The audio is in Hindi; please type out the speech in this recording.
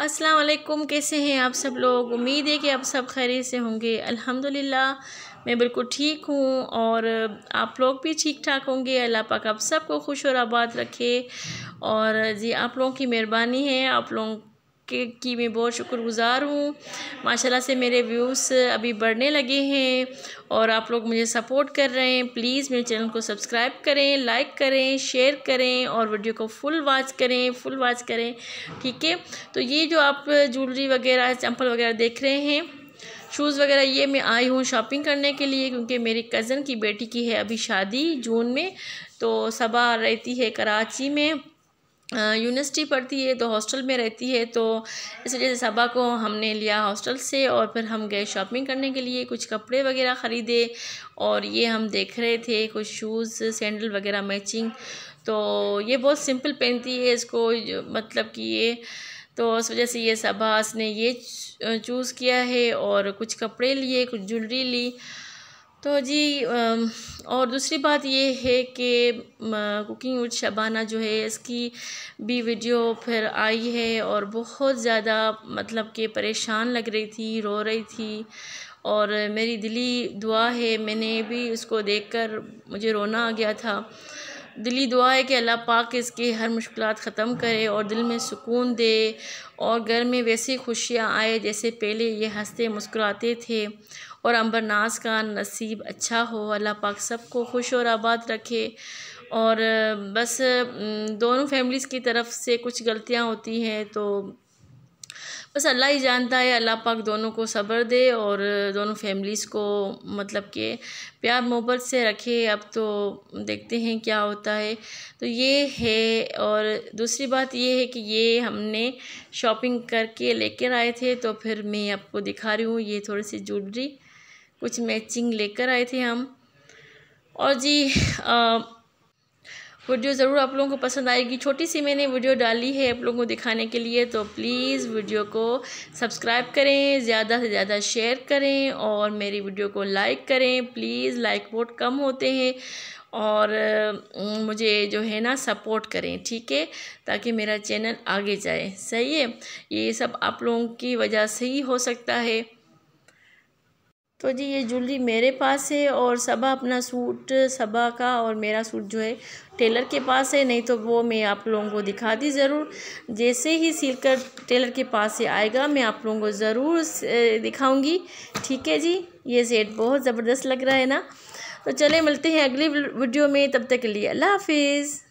अस्सलाम वालेकुम कैसे हैं आप सब लोग उम्मीद है कि आप सब खैरियत से होंगे अल्हम्दुलिल्लाह मैं बिल्कुल ठीक हूँ और आप लोग भी ठीक ठाक होंगे अल्लाह पाक आप सबको खुश और आबाद रखे और जी आप लोगों की मेहरबानी है आप लोग की मैं बहुत शुक्रगुज़ार हूँ माशाल्लाह से मेरे व्यूज़ अभी बढ़ने लगे हैं और आप लोग मुझे सपोर्ट कर रहे हैं प्लीज़ मेरे चैनल को सब्सक्राइब करें लाइक करें शेयर करें और वीडियो को फुल वॉच करें फुल वॉच करें ठीक है तो ये जो आप ज्वेलरी वगैरह चंपल वगैरह देख रहे हैं शूज़ वगैरह ये मैं आई हूँ शॉपिंग करने के लिए क्योंकि मेरी कज़न की बेटी की है अभी शादी जून में तो सबा रहती है कराची में यूनिवर्सिटी पढ़ती है तो हॉस्टल में रहती है तो इस वजह से सबा को हमने लिया हॉस्टल से और फिर हम गए शॉपिंग करने के लिए कुछ कपड़े वगैरह ख़रीदे और ये हम देख रहे थे कुछ शूज़ सैंडल वगैरह मैचिंग तो ये बहुत सिंपल पहनती है इसको मतलब कि ये तो उस वजह से ये सबा ने ये चूज़ किया है और कुछ कपड़े लिए कुछ ज्वेलरी ली तो जी और दूसरी बात ये है कि कुकिंग विद शबाना जो है इसकी भी वीडियो फिर आई है और बहुत ज़्यादा मतलब कि परेशान लग रही थी रो रही थी और मेरी दिली दुआ है मैंने भी उसको देखकर मुझे रोना आ गया था दिली दुआ है कि अल्लाह पाक इसकी हर मुश्किल ख़त्म करे और दिल में सुकून दे और घर में वैसी खुशियाँ आए जैसे पहले ये हंसते मुस्कुराते थे और अम्बरनास का नसीब अच्छा हो अल्लाह पाक सबको खुश और आबाद रखे और बस दोनों फैमिलीज़ की तरफ से कुछ गलतियाँ होती हैं तो बस अल्लाह ही जानता है अल्लाह पाक दोनों को सब्र दे और दोनों फैमिलीज़ को मतलब के प्यार मोहब्बत से रखे अब तो देखते हैं क्या होता है तो ये है और दूसरी बात ये है कि ये हमने शॉपिंग करके लेकर आए थे तो फिर मैं आपको दिखा रही हूँ ये थोड़ी सी ज्वेलरी कुछ मैचिंग लेकर आए थे हम और जी आ, वीडियो ज़रूर आप लोगों को पसंद आएगी छोटी सी मैंने वीडियो डाली है आप लोगों को दिखाने के लिए तो प्लीज़ वीडियो को सब्सक्राइब करें ज़्यादा से ज़्यादा शेयर करें और मेरी वीडियो को लाइक करें प्लीज़ लाइक वोट कम होते हैं और मुझे जो है ना सपोर्ट करें ठीक है ताकि मेरा चैनल आगे जाए सही है ये सब आप लोगों की वजह से ही हो सकता है तो जी ये ज्वेलरी मेरे पास है और सबा अपना सूट सबा का और मेरा सूट जो है टेलर के पास है नहीं तो वो मैं आप लोगों को दिखा दी ज़रूर जैसे ही सिलकर टेलर के पास से आएगा मैं आप लोगों को ज़रूर दिखाऊंगी ठीक है जी ये सेट बहुत ज़बरदस्त लग रहा है ना तो चले मिलते हैं अगली वीडियो में तब तक के लिए अल्लाह हाफिज़